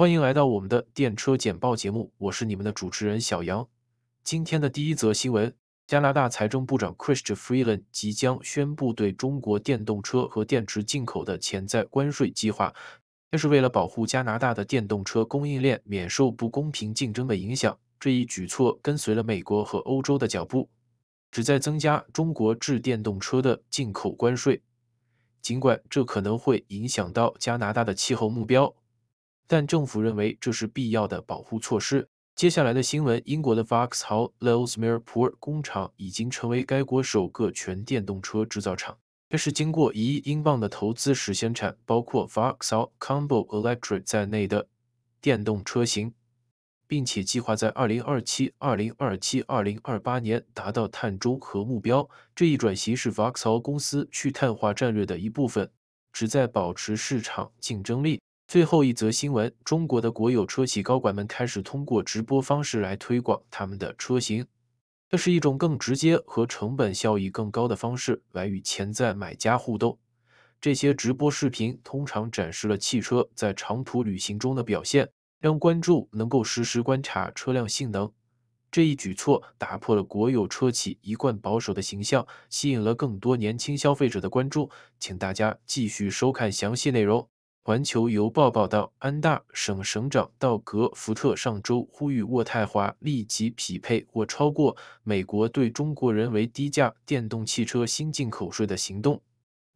欢迎来到我们的电车简报节目，我是你们的主持人小杨。今天的第一则新闻：加拿大财政部长 c h r i s t e Freeland 即将宣布对中国电动车和电池进口的潜在关税计划，这是为了保护加拿大的电动车供应链免受不公平竞争的影响。这一举措跟随了美国和欧洲的脚步，旨在增加中国制电动车的进口关税。尽管这可能会影响到加拿大的气候目标。但政府认为这是必要的保护措施。接下来的新闻：英国的 Vauxhall l o u g m e r e p o r 工厂已经成为该国首个全电动车制造厂。这是经过1亿英镑的投资实现产，包括 Vauxhall Combo Electric 在内的电动车型，并且计划在2027、2027、2028年达到碳中和目标。这一转型是 Vauxhall 公司去碳化战略的一部分，旨在保持市场竞争力。最后一则新闻，中国的国有车企高管们开始通过直播方式来推广他们的车型。这是一种更直接和成本效益更高的方式来与潜在买家互动。这些直播视频通常展示了汽车在长途旅行中的表现，让观众能够实时观察车辆性能。这一举措打破了国有车企一贯保守的形象，吸引了更多年轻消费者的关注。请大家继续收看详细内容。环球邮报报道，安大省省长道格·福特上周呼吁渥太华立即匹配或超过美国对中国人为低价电动汽车新进口税的行动。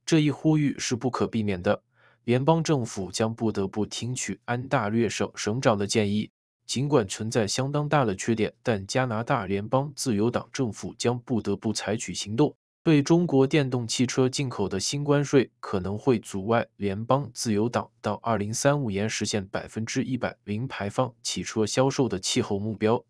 这一呼吁是不可避免的，联邦政府将不得不听取安大略省省长的建议。尽管存在相当大的缺点，但加拿大联邦自由党政府将不得不采取行动。对中国电动汽车进口的新关税可能会阻碍联邦自由党到2035年实现百分之一百零排放汽车销售的气候目标，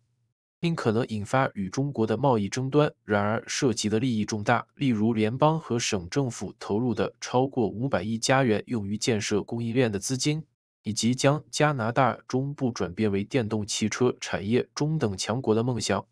并可能引发与中国的贸易争端。然而，涉及的利益重大，例如联邦和省政府投入的超过五百亿加元用于建设供应链的资金，以及将加拿大中部转变为电动汽车产业中等强国的梦想。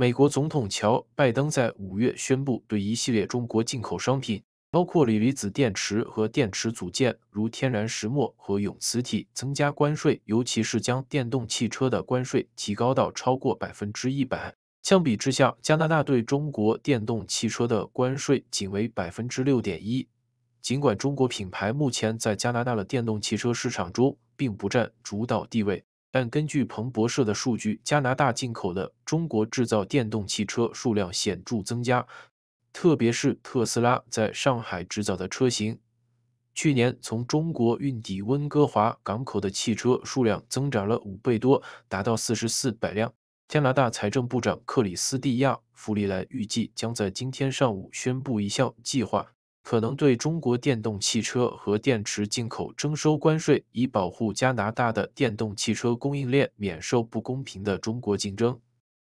美国总统乔·拜登在五月宣布对一系列中国进口商品，包括锂离子电池和电池组件，如天然石墨和永磁体，增加关税，尤其是将电动汽车的关税提高到超过百分之一百。相比之下，加拿大对中国电动汽车的关税仅为百分之六点一。尽管中国品牌目前在加拿大的电动汽车市场中并不占主导地位。但根据彭博社的数据，加拿大进口的中国制造电动汽车数量显著增加，特别是特斯拉在上海制造的车型。去年从中国运抵温哥华港口的汽车数量增长了五倍多，达到四十四百辆。加拿大财政部长克里斯蒂亚·弗里莱预计将在今天上午宣布一项计划。可能对中国电动汽车和电池进口征收关税，以保护加拿大的电动汽车供应链免受不公平的中国竞争。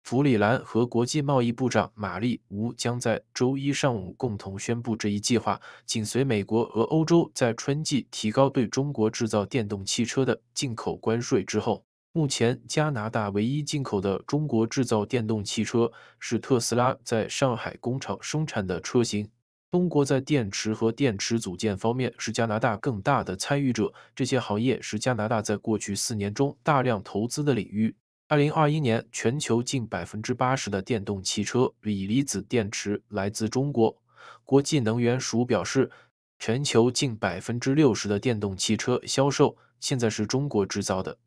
弗里兰和国际贸易部长玛丽·吴将在周一上午共同宣布这一计划。紧随美国和欧洲在春季提高对中国制造电动汽车的进口关税之后，目前加拿大唯一进口的中国制造电动汽车是特斯拉在上海工厂生产的车型。中国在电池和电池组件方面是加拿大更大的参与者。这些行业是加拿大在过去四年中大量投资的领域。2021年，全球近80%的电动汽车锂离子电池来自中国。国际能源署表示，全球近60%的电动汽车销售现在是中国制造的。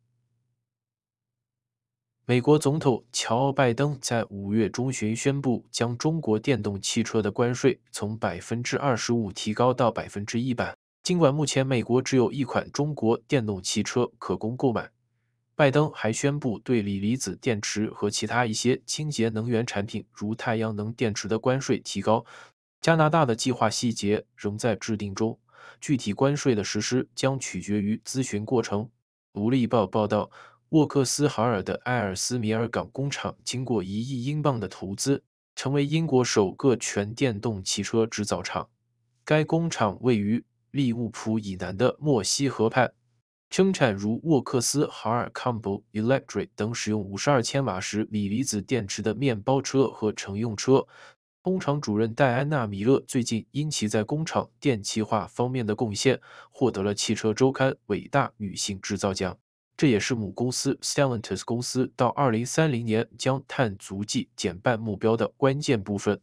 美国总统乔·拜登在五月中旬宣布，将中国电动汽车的关税从百分之二十五提高到百分之一百。尽管目前美国只有一款中国电动汽车可供购买，拜登还宣布对锂离子电池和其他一些清洁能源产品，如太阳能电池的关税提高。加拿大的计划细节仍在制定中，具体关税的实施将取决于咨询过程。《独立报》报道。沃克斯海尔的埃尔斯米尔港工厂经过一亿英镑的投资，成为英国首个全电动汽车制造厂。该工厂位于利物浦以南的莫西河畔，生产如沃克斯海尔 Combo Electric 等使用五十二千瓦时锂离子电池的面包车和乘用车。工厂主任戴安娜·米勒最近因其在工厂电气化方面的贡献，获得了《汽车周刊》伟大女性制造奖。这也是母公司 Stellantis 公司到2030年将碳足迹减半目标的关键部分。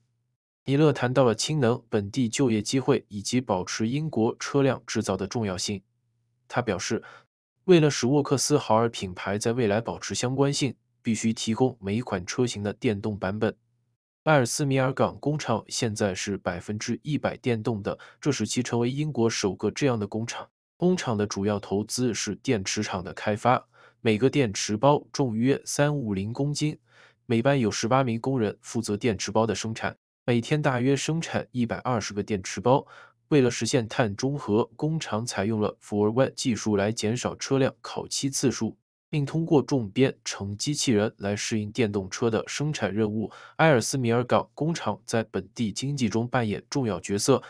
尼勒谈到了氢能、本地就业机会以及保持英国车辆制造的重要性。他表示，为了使沃克斯豪尔品牌在未来保持相关性，必须提供每一款车型的电动版本。埃尔斯米尔港工厂现在是100%电动的，这使其成为英国首个这样的工厂。工厂的主要投资是电池厂的开发。每个电池包重约三五零公斤，每班有十八名工人负责电池包的生产，每天大约生产一百二十个电池包。为了实现碳中和，工厂采用了 Four n e 技术来减少车辆烤漆次数，并通过重编程机器人来适应电动车的生产任务。埃尔斯米尔港工厂在本地经济中扮演重要角色。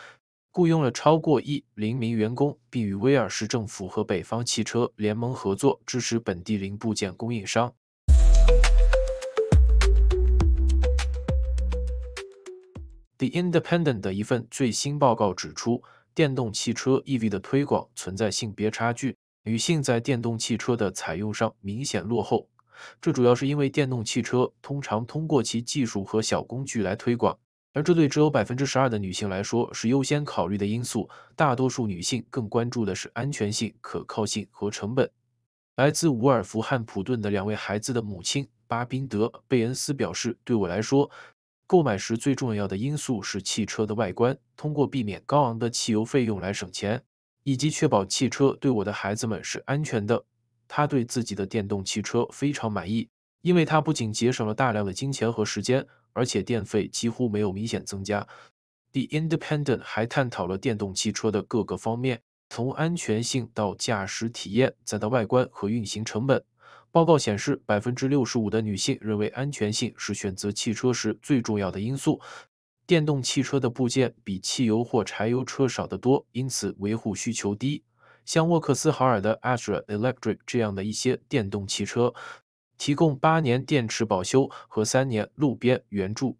雇佣了超过一零名员工，并与威尔士政府和北方汽车联盟合作，支持本地零部件供应商。The Independent 的一份最新报告指出，电动汽车 EV 的推广存在性别差距，女性在电动汽车的采用上明显落后。这主要是因为电动汽车通常通过其技术和小工具来推广。而这对只有百分之十二的女性来说是优先考虑的因素，大多数女性更关注的是安全性、可靠性和成本。来自伍尔福汉普顿的两位孩子的母亲巴宾德·贝恩斯表示：“对我来说，购买时最重要的因素是汽车的外观，通过避免高昂的汽油费用来省钱，以及确保汽车对我的孩子们是安全的。”他对自己的电动汽车非常满意，因为它不仅节省了大量的金钱和时间。而且电费几乎没有明显增加。The Independent 还探讨了电动汽车的各个方面，从安全性到驾驶体验，再到外观和运行成本。报告显示，百分之六十五的女性认为安全性是选择汽车时最重要的因素。电动汽车的部件比汽油或柴油车少得多，因此维护需求低。像沃克斯豪尔的 Astra Electric 这样的一些电动汽车。提供八年电池保修和三年路边援助。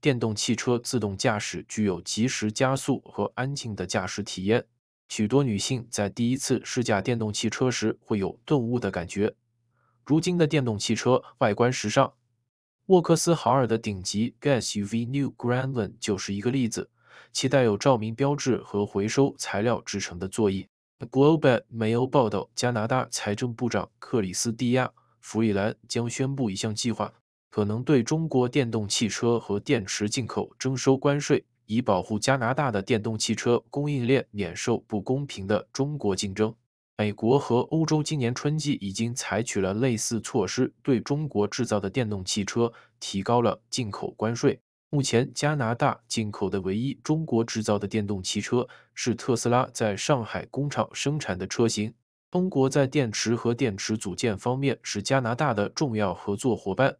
电动汽车自动驾驶具有及时加速和安静的驾驶体验。许多女性在第一次试驾电动汽车时会有顿悟的感觉。如今的电动汽车外观时尚，沃克斯豪尔的顶级 gas U V New Grandvan 就是一个例子，其带有照明标志和回收材料制成的座椅。Global 梅欧报道，加拿大财政部长克里斯蒂亚。福里兰将宣布一项计划，可能对中国电动汽车和电池进口征收关税，以保护加拿大的电动汽车供应链免受不公平的中国竞争。美国和欧洲今年春季已经采取了类似措施，对中国制造的电动汽车提高了进口关税。目前，加拿大进口的唯一中国制造的电动汽车是特斯拉在上海工厂生产的车型。中国在电池和电池组件方面是加拿大的重要合作伙伴。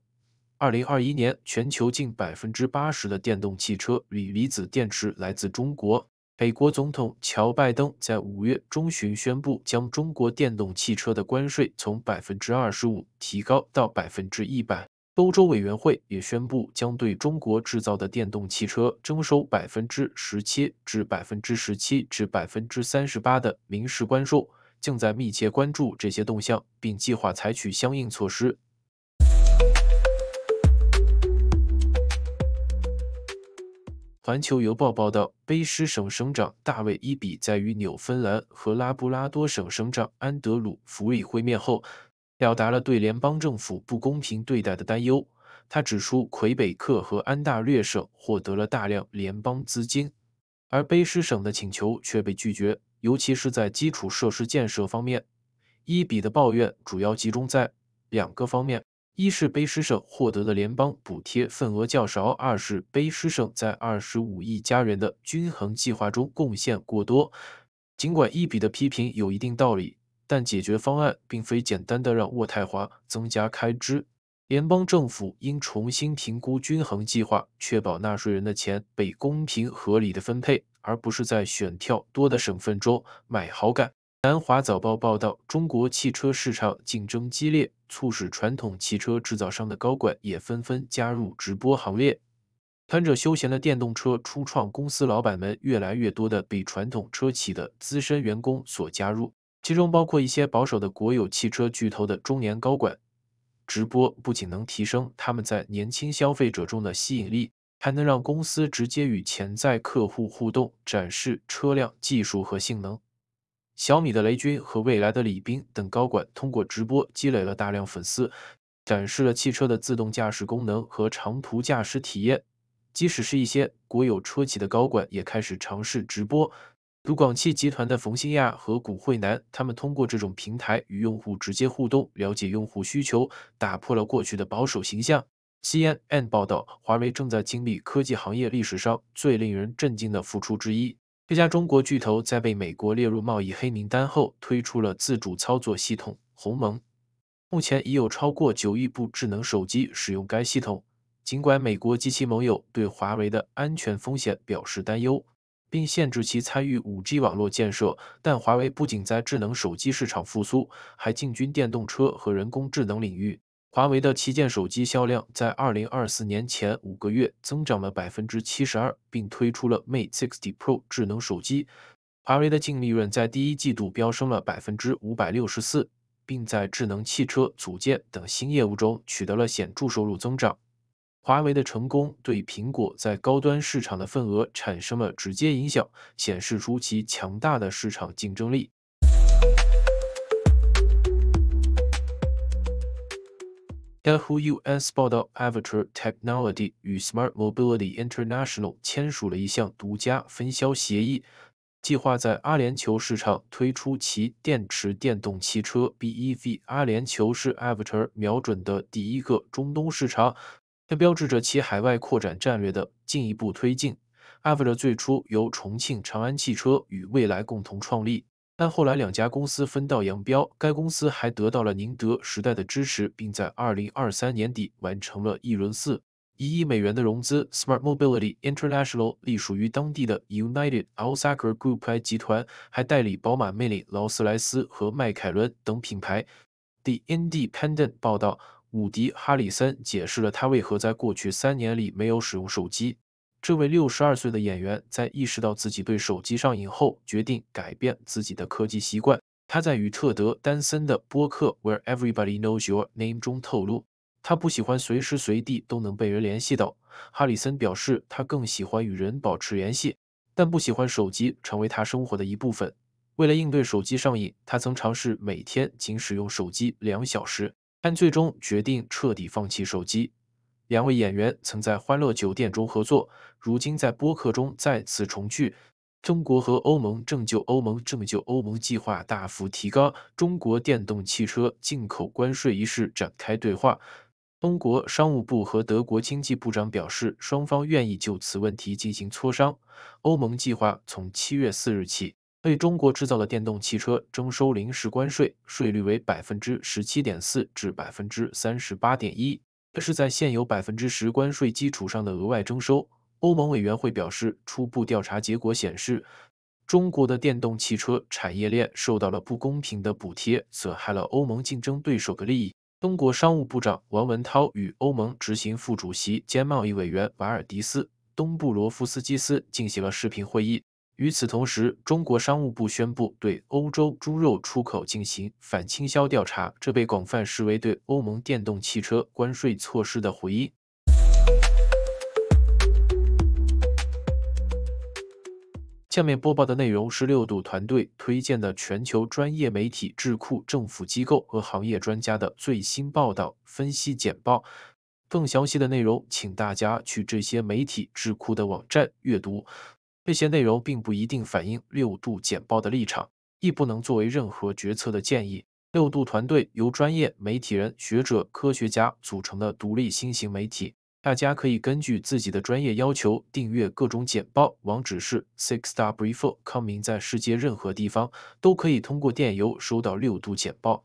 二零二一年，全球近百分之八十的电动汽车锂离子电池来自中国。美国总统乔拜登在五月中旬宣布，将中国电动汽车的关税从百分之二十五提高到百分之一百。欧洲委员会也宣布，将对中国制造的电动汽车征收百分之十七至百分之十七至百分之三十八的临时关税。正在密切关注这些动向，并计划采取相应措施。环球邮报报道，卑诗省省长大卫伊比在与纽芬兰和拉布拉多省省长安德鲁弗里会面后，表达了对联邦政府不公平对待的担忧。他指出，魁北克和安大略省获得了大量联邦资金，而卑诗省的请求却被拒绝。尤其是在基础设施建设方面，伊比的抱怨主要集中在两个方面：一是卑诗省获得的联邦补贴份额较少；二是卑诗省在二十五亿加元的均衡计划中贡献过多。尽管伊比的批评有一定道理，但解决方案并非简单的让渥太华增加开支。联邦政府应重新评估均衡计划，确保纳税人的钱被公平合理的分配。而不是在选票多的省份中买好感。南华早报报道，中国汽车市场竞争激烈，促使传统汽车制造商的高管也纷纷加入直播行列。穿着休闲的电动车，初创公司老板们越来越多的被传统车企的资深员工所加入，其中包括一些保守的国有汽车巨头的中年高管。直播不仅能提升他们在年轻消费者中的吸引力。还能让公司直接与潜在客户互动，展示车辆技术和性能。小米的雷军和未来的李斌等高管通过直播积累了大量粉丝，展示了汽车的自动驾驶功能和长途驾驶体验。即使是一些国有车企的高管也开始尝试直播，如广汽集团的冯兴亚和古惠南，他们通过这种平台与用户直接互动，了解用户需求，打破了过去的保守形象。CNN 报道，华为正在经历科技行业历史上最令人震惊的复出之一。这家中国巨头在被美国列入贸易黑名单后，推出了自主操作系统鸿蒙。目前已有超过九亿部智能手机使用该系统。尽管美国及其盟友对华为的安全风险表示担忧，并限制其参与 5G 网络建设，但华为不仅在智能手机市场复苏，还进军电动车和人工智能领域。华为的旗舰手机销量在二零二四年前五个月增长了百分之七十二，并推出了 Mate 60 Pro 智能手机。华为的净利润在第一季度飙升了百分之五百六十四，并在智能汽车组件等新业务中取得了显著收入增长。华为的成功对苹果在高端市场的份额产生了直接影响，显示出其强大的市场竞争力。Yahoo U.S 报道，Avtur Technology 与 Smart Mobility International 签署了一项独家分销协议，计划在阿联酋市场推出其电池电动汽车 BEV。阿联酋是 a v a t a r 瞄准的第一个中东市场，这标志着其海外扩展战略的进一步推进。a v a t a r 最初由重庆长安汽车与蔚来共同创立。但后来两家公司分道扬镳，该公司还得到了宁德时代的支持，并在二零二三年底完成了一轮四一亿美元的融资。Smart Mobility International 隶属于当地的 United Alsa Group 集团，还代理宝马、魅力、劳斯莱斯和迈凯伦等品牌。The Independent 报道，伍迪·哈里森解释了他为何在过去三年里没有使用手机。这位六十二岁的演员在意识到自己对手机上瘾后，决定改变自己的科技习惯。他在与特德·丹森的播客《Where Everybody Knows Your Name》中透露，他不喜欢随时随地都能被人联系到。哈里森表示，他更喜欢与人保持联系，但不喜欢手机成为他生活的一部分。为了应对手机上瘾，他曾尝试每天仅使用手机两小时，但最终决定彻底放弃手机。两位演员曾在《欢乐酒店》中合作，如今在播客中再次重聚。中国和欧盟正就欧盟“拯救欧盟”计划大幅提高中国电动汽车进口关税一事展开对话。中国商务部和德国经济部长表示，双方愿意就此问题进行磋商。欧盟计划从七月四日起，对中国制造的电动汽车征收临时关税，税率为百分之十七点四至百分之三十八点一。这是在现有百分之十关税基础上的额外征收。欧盟委员会表示，初步调查结果显示，中国的电动汽车产业链受到了不公平的补贴，损害了欧盟竞争对手的利益。中国商务部长王文涛与欧盟执行副主席兼贸易委员瓦尔迪斯·东布罗夫斯基斯进行了视频会议。与此同时，中国商务部宣布对欧洲猪肉出口进行反倾销调查，这被广泛视为对欧盟电动汽车关税措施的回应。下面播报的内容是六度团队推荐的全球专业媒体、智库、政府机构和行业专家的最新报道、分析简报。更详细的内容，请大家去这些媒体、智库的网站阅读。这些内容并不一定反映六度简报的立场，亦不能作为任何决策的建议。六度团队由专业媒体人、学者、科学家组成的独立新型媒体，大家可以根据自己的专业要求订阅各种简报。网址是 s i x s t a r b r e e r c o m 在世界任何地方都可以通过电邮收到六度简报。